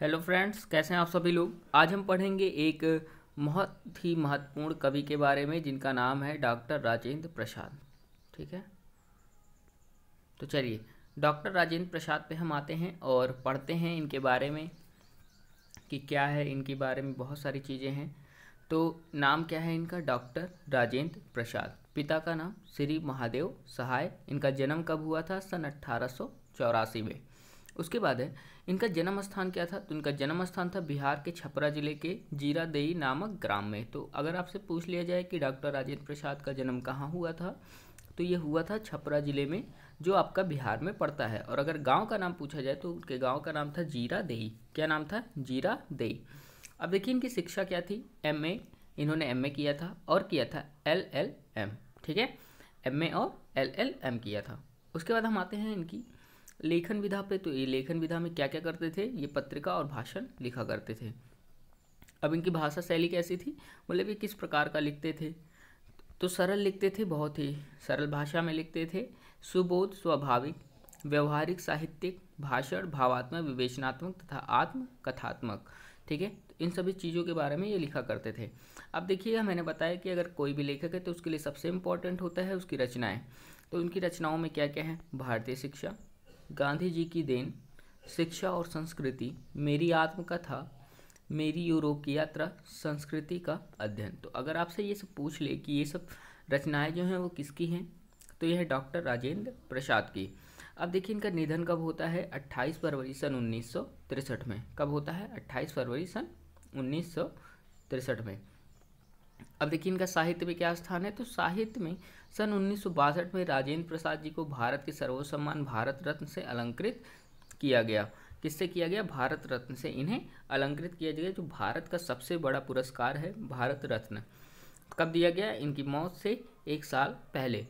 hello friends कैसे हैं आप सभी लोग आज हम पढ़ेंगे एक बहुत ही महत्वपूर्ण कवि के बारे में जिनका नाम है डॉक्टर राजेंद्र प्रसाद ठीक है तो चलिए डॉक्टर राजेंद्र प्रसाद पे हम आते हैं और पढ़ते हैं इनके बारे में कि क्या है इनके बारे में बहुत सारी चीज़ें हैं तो नाम क्या है इनका डॉक्टर राजेंद्र प्रसाद पिता का नाम श्री महादेव सहाय इनका जन्म कब हुआ था सन अट्ठारह में उसके बाद है इनका जन्म स्थान क्या था तो इनका जन्म स्थान था बिहार के छपरा जिले के जीरादेई नामक ग्राम में तो अगर आपसे पूछ लिया जाए कि डॉक्टर राजेंद्र प्रसाद का जन्म कहाँ हुआ था तो ये हुआ था छपरा जिले में जो आपका बिहार में पड़ता है और अगर गांव का नाम पूछा जाए तो उनके गांव का नाम था जीरा देई क्या नाम था जीरा देई अब देखिए इनकी शिक्षा क्या थी एम ए इन्होंने एम ए किया था और किया था एल एल एम ठीक है एम ए और एल एल एम किया था उसके बाद हम आते हैं इनकी लेखन विधा पे तो ये लेखन विधा में क्या क्या करते थे ये पत्रिका और भाषण लिखा करते थे अब इनकी भाषा शैली कैसी थी मतलब ये किस प्रकार का लिखते थे तो सरल लिखते थे बहुत ही सरल भाषा में लिखते थे सुबोध स्वाभाविक व्यवहारिक साहित्यिक भाषण भावात्मक विवेचनात्मक तथा आत्मकथात्मक ठीक है तो इन सभी चीज़ों के बारे में ये लिखा करते थे अब देखिए मैंने बताया कि अगर कोई भी लेखक है तो उसके लिए सबसे इम्पोर्टेंट होता है उसकी रचनाएं तो उनकी रचनाओं में क्या क्या है भारतीय शिक्षा गांधी जी की देन शिक्षा और संस्कृति मेरी आत्मकथा मेरी यूरोप की यात्रा संस्कृति का अध्ययन तो अगर आपसे ये सब पूछ ले कि ये सब रचनाएं जो हैं वो किसकी हैं तो यह डॉक्टर राजेंद्र प्रसाद की अब देखिए इनका निधन कब होता है 28 फरवरी सन उन्नीस में कब होता है 28 फरवरी सन उन्नीस में अब देखिए इनका साहित्य में क्या स्थान है तो साहित्य में सन उन्नीस में राजेंद्र प्रसाद जी को भारत के सर्वोच्च सम्मान भारत रत्न से अलंकृत किया गया किससे किया गया भारत रत्न से इन्हें अलंकृत किया गया जो भारत का सबसे बड़ा पुरस्कार है भारत रत्न कब दिया गया इनकी मौत से एक साल पहले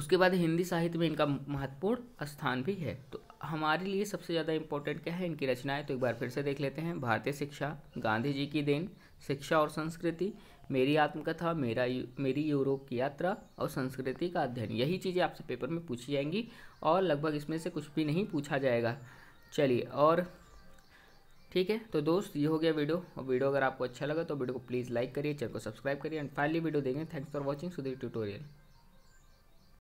उसके बाद हिंदी साहित्य में इनका महत्वपूर्ण स्थान भी है तो हमारे लिए सबसे ज़्यादा इम्पोर्टेंट क्या है इनकी रचनाएं तो एक बार फिर से देख लेते हैं भारतीय शिक्षा गांधी जी की देन शिक्षा और संस्कृति मेरी आत्मकथा मेरा यू, मेरी यूरोप की यात्रा और संस्कृति का अध्ययन यही चीज़ें आपसे पेपर में पूछी जाएंगी और लगभग इसमें से कुछ भी नहीं पूछा जाएगा चलिए और ठीक है तो दोस्त ये हो गया वीडियो और वीडियो अगर आपको अच्छा लगा तो वीडियो को प्लीज़ लाइक करिए चैनल को सब्सक्राइब करिए एंड फाइनली वीडियो देंगे thanks for watching Sudhir tutorial